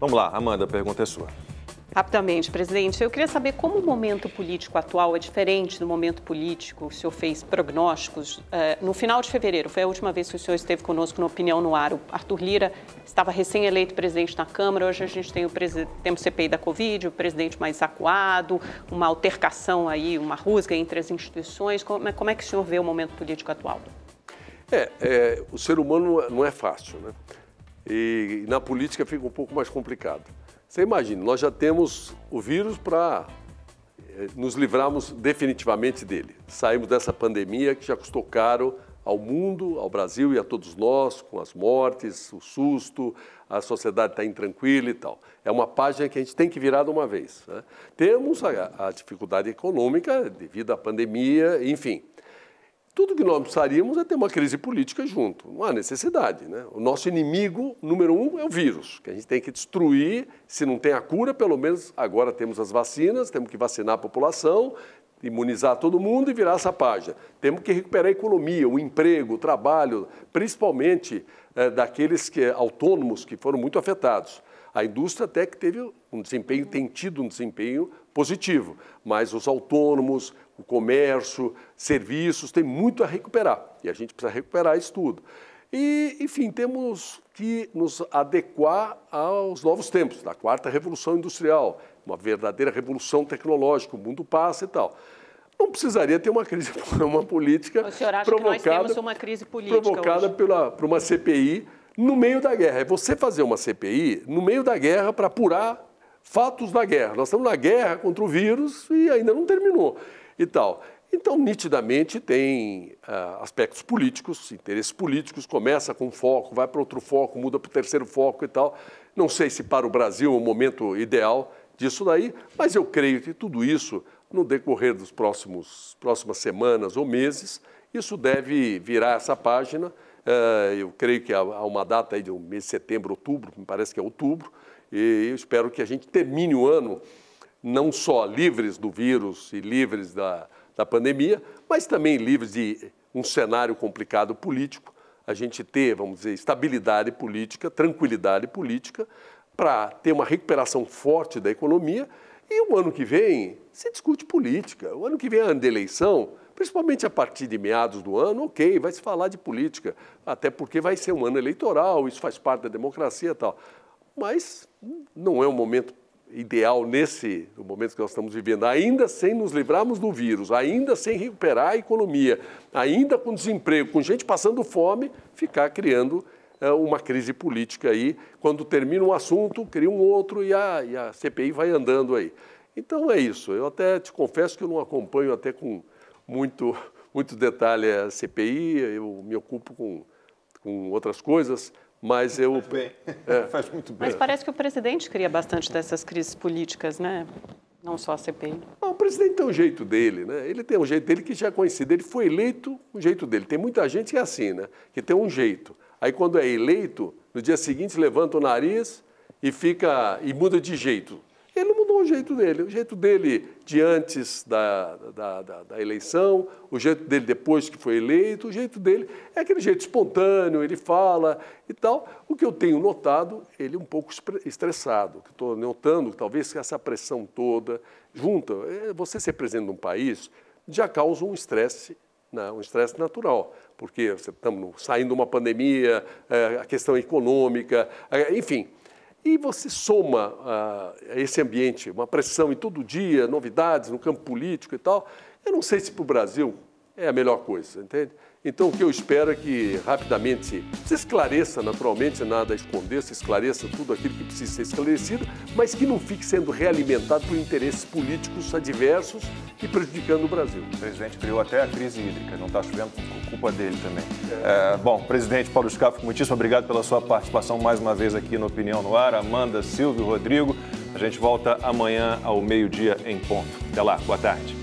Vamos lá, Amanda, a pergunta é sua. Rapidamente, presidente, eu queria saber como o momento político atual é diferente do momento político. O senhor fez prognósticos eh, no final de fevereiro, foi a última vez que o senhor esteve conosco no Opinião no Ar. O Arthur Lira estava recém-eleito presidente na Câmara, hoje a gente tem o temos CPI da Covid, o presidente mais acuado, uma altercação aí, uma rusga entre as instituições. Como é, como é que o senhor vê o momento político atual? É, é, o ser humano não é fácil, né? E, na política fica um pouco mais complicado. Você imagina, nós já temos o vírus para eh, nos livrarmos definitivamente dele. Saímos dessa pandemia que já custou caro ao mundo, ao Brasil e a todos nós, com as mortes, o susto, a sociedade está intranquila e tal. É uma página que a gente tem que virar de uma vez. Né? Temos a, a dificuldade econômica devido à pandemia, enfim. Tudo que nós precisaríamos é ter uma crise política junto. Não há necessidade. Né? O nosso inimigo número um é o vírus, que a gente tem que destruir. Se não tem a cura, pelo menos agora temos as vacinas, temos que vacinar a população, imunizar todo mundo e virar essa página. Temos que recuperar a economia, o emprego, o trabalho, principalmente é, daqueles que, autônomos que foram muito afetados. A indústria até que teve um desempenho, tem tido um desempenho positivo, mas os autônomos, o comércio, serviços, tem muito a recuperar. E a gente precisa recuperar isso tudo. E, enfim, temos que nos adequar aos novos tempos, da quarta revolução industrial, uma verdadeira revolução tecnológica, o mundo passa e tal. Não precisaria ter uma crise, uma política o acha provocada, que nós temos uma crise política provocada hoje? pela por uma CPI no meio da guerra. É você fazer uma CPI no meio da guerra para apurar fatos da guerra. Nós estamos na guerra contra o vírus e ainda não terminou e tal. Então, nitidamente, tem uh, aspectos políticos, interesses políticos, começa com um foco, vai para outro foco, muda para o terceiro foco e tal. Não sei se para o Brasil é o momento ideal disso daí, mas eu creio que tudo isso, no decorrer dos próximos próximas semanas ou meses, isso deve virar essa página. Uh, eu creio que há uma data aí de um mês, setembro, outubro, me parece que é outubro, e eu espero que a gente termine o ano não só livres do vírus e livres da, da pandemia, mas também livres de um cenário complicado político, a gente ter, vamos dizer, estabilidade política, tranquilidade política, para ter uma recuperação forte da economia. E o ano que vem se discute política. O ano que vem é ano de eleição, principalmente a partir de meados do ano, ok, vai se falar de política, até porque vai ser um ano eleitoral, isso faz parte da democracia e tal. Mas não é um momento ideal nesse momento que nós estamos vivendo, ainda sem nos livrarmos do vírus, ainda sem recuperar a economia, ainda com desemprego, com gente passando fome, ficar criando é, uma crise política aí. Quando termina um assunto, cria um outro e a, e a CPI vai andando aí. Então é isso. Eu até te confesso que eu não acompanho até com muito, muito detalhe a CPI, eu me ocupo com, com outras coisas, mas eu. Faz, bem. É. Faz muito bem. Mas parece que o presidente cria bastante dessas crises políticas, né? Não só a CPI. Não, ah, o presidente tem um jeito dele, né? Ele tem um jeito dele que já é conhecido. Ele foi eleito um jeito dele. Tem muita gente que é assim, né? Que tem um jeito. Aí quando é eleito, no dia seguinte levanta o nariz e fica. e muda de jeito mudou o jeito dele. O jeito dele de antes da, da, da, da eleição, o jeito dele depois que foi eleito, o jeito dele é aquele jeito espontâneo, ele fala e tal. O que eu tenho notado, ele um pouco estressado. estou notando, talvez essa pressão toda junta. É, você ser presidente de um país já causa um estresse né, um estresse natural, porque estamos saindo de uma pandemia, é, a questão econômica, é, enfim, e você soma a ah, esse ambiente, uma pressão em todo dia, novidades no campo político e tal. Eu não sei se para o Brasil é a melhor coisa, entende? Então, o que eu espero é que rapidamente se esclareça, naturalmente, nada a esconder, se esclareça tudo aquilo que precisa ser esclarecido, mas que não fique sendo realimentado por interesses políticos adversos e prejudicando o Brasil. O presidente criou até a crise hídrica, não está chovendo por culpa dele também. É. É, bom, presidente Paulo Scafo, muitíssimo obrigado pela sua participação mais uma vez aqui no Opinião no Ar. Amanda, Silvio, Rodrigo, a gente volta amanhã ao meio-dia em ponto. Até lá, boa tarde.